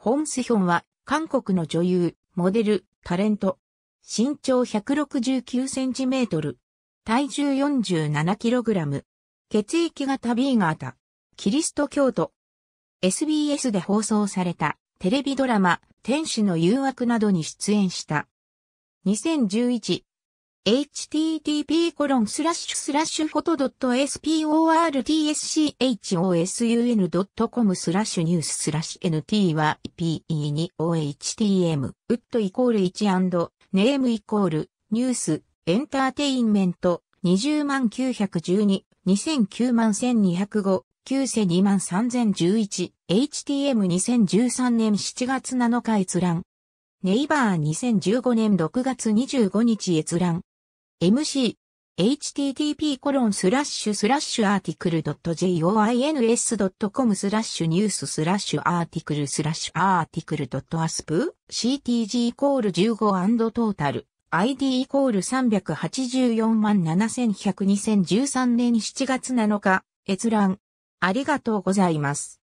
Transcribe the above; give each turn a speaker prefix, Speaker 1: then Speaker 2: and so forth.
Speaker 1: ホン・スヒョンは、韓国の女優、モデル、タレント。身長
Speaker 2: 169センチメートル。体重47キログラム。血液型 B 型。キリスト教徒。SBS で放送されたテレビドラマ、天使の誘惑などに出演した。2011 http p h o スラッシュスラッシュフォト .sportschosun.com スラッシュニューススラッシュ nt y pe2ohtm ウッドイコール1ネームイコールニュースエンターテインメント20万912 2009万1205 9 2万3011 HTM2013 年7月7日閲覧ネイバー2015年6月25日閲覧。MC http コロンスラッシュスラッシュアーティクル .joins.com スラッシュニューススラッシュアーティクルスラッシュアーティクル .asp ctg イコール15トータル id イコール384万7100 2013年7月7日
Speaker 1: 閲覧ありがとうございます。